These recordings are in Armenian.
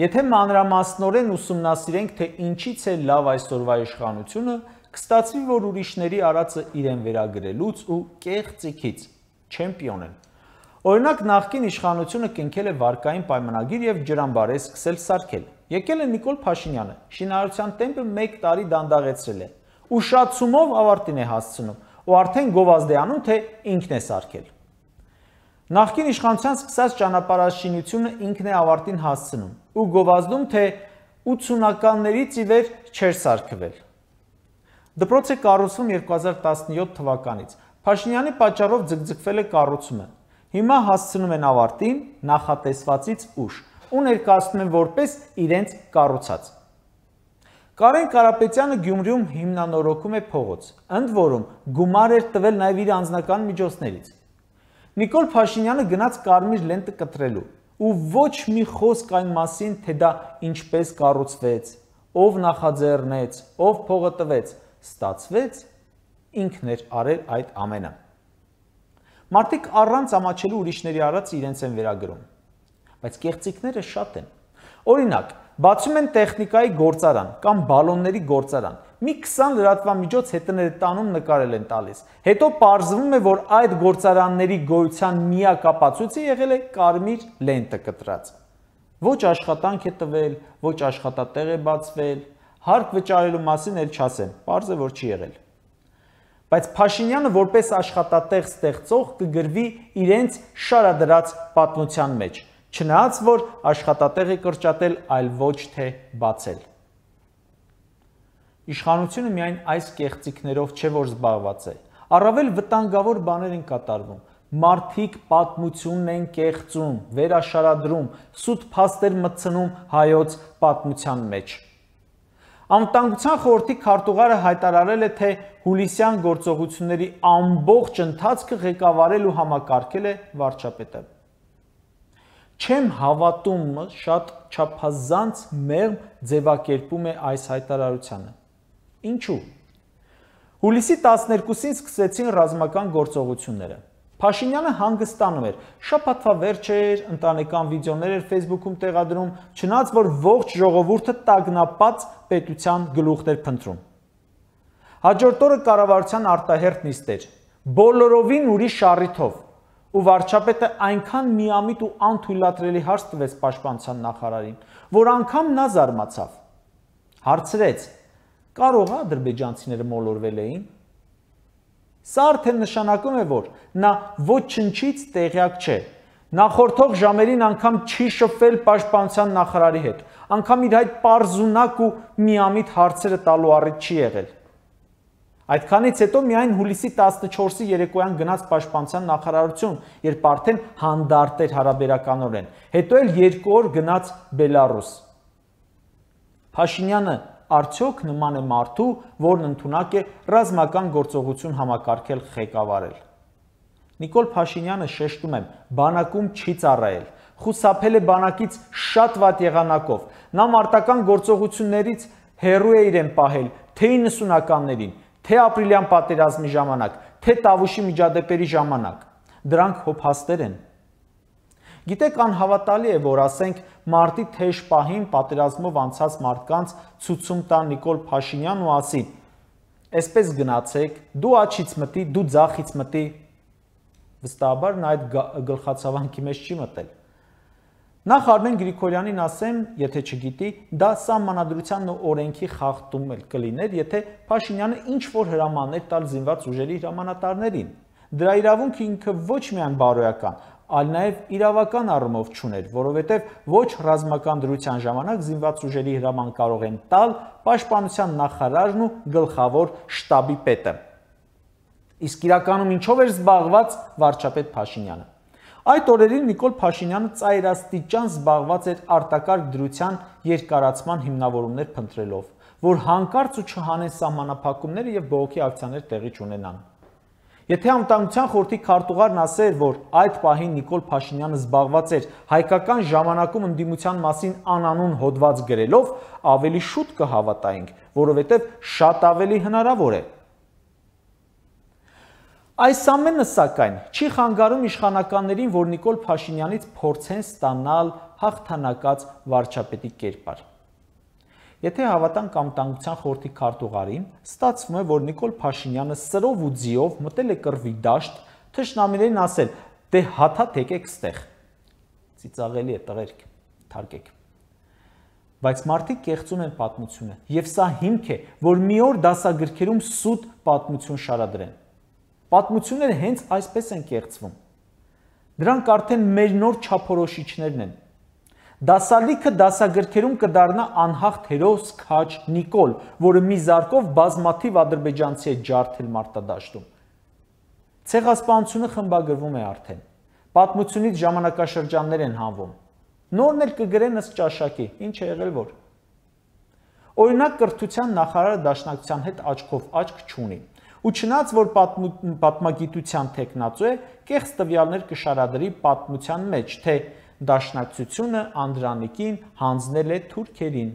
Եթե մանրամասնորեն ուսումնասիրենք, թե ինչից է լավ այսօրվա իշխանությունը, կստացվի, որ ուրիշների արածը իրեն վերագրելուց ու կեղծիքից չեմպիոն են։ Օրինակ, նախկին իշխանությունը կնքել է վարկային պայմանագիր եւ ջրամբար է սկսել սարքել։ Եկել է Նիկոլ Փաշինյանը, շինարարության տեմպը 1 տարի դանդաղեցրել է։ Ուշացումով ավարտին է հասցնում ու արդեն գովազդեանում թե ինքն է սարքել։ Նախկին իշխանության սկսած ճանապարհաշինությունը ինքն է ավարտին հասցնում ու գովազդում թե 80-ականներից ի վեր չէր սարքվել։ Դպրոցը կառուցվում 2017 թվականից։ Փաշինյանի պատճառով ձգձգվել է կառուցումը։ Հիմա հասցնում են ավարտին նախատեսվածից ուշ ու ներկայացնում են որպես իրենց կառուցած։ Կարեն Կարապետյանը Գյումրիում հիմնանորոգում է փողոց, ընդ որում գումար էր տվել նաև իր անձնական միջոցներից։ Նիկոլ Փաշինյանը գնաց Կարմիր լենտը կտրելու ու ոչ մի խոսք այն մասին, թե դա ինչպես կառուցվեց, ով նախաձեռնեց, ով փողը տվեց, ստացվեց ինքն էր արել այդ ամենը։ Մարդիկ առանց ամաչելու ուրիշների արած իրենց են վերագրում։ Բայց կեղծիքները շատ են։ Օրինակ, բացում են տեխնիկայի գործարան կամ բալոնների գործարան մի 20 լրատվամիջոց հետները տանում նկարել են տալիս։ Հետո ողջվում է, որ այդ գործարանների գոյության միակ ապացույցը եղել է կարմիր լենտը կտրած։ Ոչ աշխատանք է տվել, ոչ աշխատատեղ է բացվել, հարկ վճարելու մասին էլ չասեմ, պարզ է, որ չի եղել։ Բայց Փաշինյանը որպես աշխատատեղ ստեղծող կգրվի իրենց շարադրած պատմության մեջ, չնայած որ աշխատատեղը կրճատել, այլ ոչ թե բացել։ Իշխանությունը միայն այս կեղծիքներով չէ որ զբաղված է։ Առավել վտանգավոր բաներ են կատարվում։ Մարդիկ պատմությունն են կեղծում, վերաշարադրում, սուտ փաստեր մտցնում հայոց պատմության մեջ։ Անվտանգության խորհրդի քարտուղարը հայտարարել է, թե հուլիսյան գործողությունների ամբողջ ընթացքը ղեկավարել ու համակարգել է վարչապետը։ Չեմ հավատում, շատ չափազանց մեղմ ձևակերպում է այս հայտարարությունը։ Ինչու։ Հուլիսի 12-ին սկսեցին ռազմական գործողությունները։ Փաշինյանը հանգստանում էր, շփաթվա վերջ էր, ընտանեկան վիդեոներ էր Facebook-ում տեղադրում, չնայած որ ողջ ժողովուրդը տագնապած պետության գլուխն էր փնտրում։ Հաջորդ օրը կառավարության արտահերտ նիստ էր, բոլորովին ուրիշ շարիթով, ու վարչապետը այնքան միամիտ ու անթույլատրելի հարց տվեց պաշտպանության նախարարին, որ անգամ նա զարմացավ։ Հարցրեց. Կարող է ադրբեջանցիները մոլորվել էին։ Սա արդեն նշանակում է, որ նա ոչնչից տեղյակ չէ։ Նախորդող ժամերին անգամ չի շփվել պաշտպանության նախարարի հետ։ Անգամ իր այդ պարզունակ ու միամիտ հարցերը տալու առիթ չի եղել։ Այդքանից հետո միայն հուլիսի 14-ի երեկոյան գնաց պաշտպանության նախարարություն, երբ արդեն հանդարտ էր հարաբերականորեն։ Հետո էլ երկու օր գնաց Բելարուս։ Փաշինյանը արդյոք նման է մարդու, որն ընդունակ է ռազմական գործողություն համակարգել ղեկավարել։ Նիկոլ Փաշինյանը շեշտում է, բանակում չի ծառայել, խուսափել է բանակից շատ վատ եղանակով։ Նա մարտական գործողություններից հերու է իրեն պահել, թե 90-ականներին, թե ապրիլյան պատերազմի ժամանակ, թե Տավուշի միջադեպերի ժամանակ։ Դրանք հոփաստեր են, Գիտեք, անհավատալի է, որ ասենք մարտի թեժ պահին պատերազմով անցած մարդկանց ցուցում տա Նիկոլ Փաշինյան ու ասի. «Էսպես գնացեք, դու աչից մտի, դու ձախից մտի»։ Վստահաբար նա այդ գլխացավանքի մեջ չի մտել։ Նախ Արմեն Գրիգորյանին ասեմ, եթե չգիտի, դա սահմանադրությանն ու օրենքի խախտում էլ կլիներ, եթե Փաշինյանը ինչ որ հրամաններ տալ զինված ուժերի հրամանատարներին։ Դրա իրավունքը ինքը ոչ միայն բարոյական, այլ նաև իրավական առումով չուներ, որովհետև ոչ ռազմական դրության ժամանակ զինված ուժերի հրաման կարող են տալ պաշտպանության նախարարն ու գլխավոր շտաբի պետը։ Իսկ իրականում ինչով էր զբաղված վարչապետ Փաշինյանը։ Այդ օրերին Նիկոլ Փաշինյանը ծայրաստիճան զբաղված էր արտակարգ դրության երկարացման հիմնավորումներ փնտրելով, որ հանկարծ ու չհանեն սահմանափակումները եւ բողոքի ակցիաներ տեղի չունենան։ Եթե ամտանգության խորհրդի քարտուղարն ասեր, որ այդ պահին Նիկոլ Փաշինյանը զբաղված էր հայկական ժամանակում ընդդիմության մասին անանուն հոդված գրելով, ավելի շուտ կհավատայինք, որովհետև շատ ավելի հնարավոր է։ Այս ամենը սակայն չի խանգարում իշխանականներին, որ Նիկոլ Փաշինյանից փորձեն ստանալ հաղթանակած վարչապետի կերպար։ Եթե հավատան կամ տանգության խորհրդի քարտուղարին, ստացվում է, որ Նիկոլ Փաշինյանը սրով ու ձիով մտել է կրվի դաշտ, թշնամիներին ասել. «Դե հաթաթ եկեք ստեղ»։ Ծիծաղելի է տղերք, թարգեք։ Բայց մարդիկ կեղծում են պատմությունը, եւ սա հիմք է, որ մի օր դասագրքերում սուտ պատմություն շարադրեն։ Պատմությունները հենց այսպես են կեղծվում։ Դրանք արդեն մեր նոր չափորոշիչներն են, Դասալիքը դասագրքերում կդառնա անհաղթ հերոս Քաչ Նիկոլ, որը մի զարկով բազմաթիվ ադրբեջանցի է ջարդել մարտադաշտում։ Ցեղասպանությունը խմբագրվում է արդեն։ Պատմությունից ժամանակաշրջաններ են հանվում։ Նորն էլ կգրեն ըստ ճաշակի, ինչ է եղել որ։ Օրինակ կրթության նախարարը դաշնակցության հետ աչքով աչք չունի։ Ու չնայած որ պատմ, պատմագիտության տեխնացու է, կեղծ տվյալներ կշարադրի պատմության մեջ, թե դաշնակցությունը Անդրանիկին հանձնել է թուրքերին։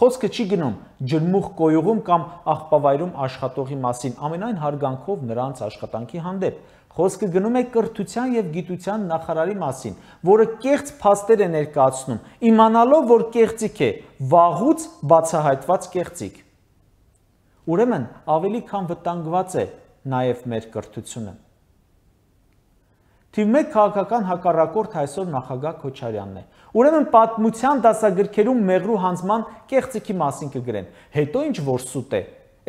Խոսքը չի գնում ջրմուղ կոյուղում կամ աղբավայրում աշխատողի մասին, ամենայն հարգանքով նրանց աշխատանքի հանդեպ։ Խոսքը գնում է կրթության եւ գիտության նախարարի մասին, որը կեղծ փաստեր է ներկայացնում, իմանալով, որ կեղծիք է, վաղուց բացահայտված կեղծիք։ Ուրեմն, ավելի քան վտանգված է նաեւ մեր կրթությունը։ Թիվ 1 քաղաքական հակառակորդ հայսոր նախագահ Քոչարյանն է։ Ուրեմն պատմության դասագրքերում մեղրու հանձման կեղծիքի մասին կգրեն։ Հետո ինչ որ սուտ է։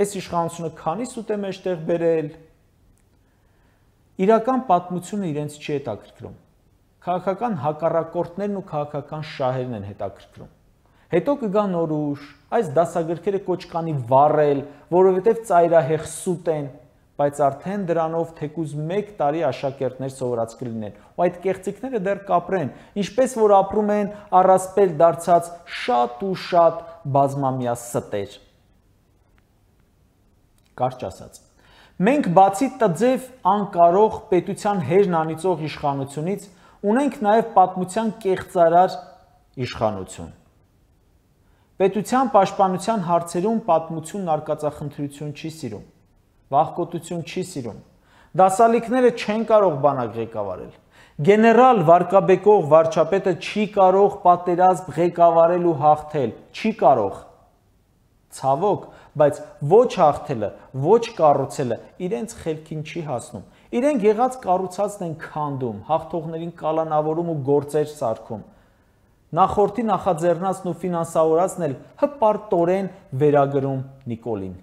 Այս իշխանությունը քանի սուտ է մեջտեղ բերել։ Իրական պատմությունը իրենց չի հետաքրքրում։ Քաղաքական հակառակորդներն ու քաղաքական շահերն են հետաքրքրում։ Հետո կգա նոր ուժ, այս դասագրքերը կոչկանի վառել, որովհետև ծայրահեղ սուտ են, բայց արդեն դրանով թեկուզ 1 տարի աշակերտներ սովորած կլինեն։ Ու այդ կեղծիքները դեռ կապրեն, ինչպես որ ապրում են առասպել դարձած շատ ու շատ բազմամյա ստեր։ Կարճ ասած, Մենք բացի տձև անկարող պետության հերն անիծող իշխանությունից ունենք նաև պատմության կեղծարար իշխանություն։ Պետության պաշտպանության հարցերում պատմությունն արկածախնդրություն չի սիրում վախկոտություն չի սիրում։ Դասալիքները չեն կարող բանակ ղեկավարել։ Գեներալ Վարկաբեկող վարչապետը չի կարող պատերազմ ղեկավարել ու հաղթել, չի կարող։ Ցավոք, բայց ոչ հաղթելը, ոչ կառուցելը իրենց խելքին չի հասնում։ Իրենք եղած կառուցածն են քանդում, հաղթողներին կալանավորում ու գործեր սարքում։ Նախորդի նախաձեռնածն ու ֆինանսավորածն էլ հպարտորեն վերագրում Նիկոլին։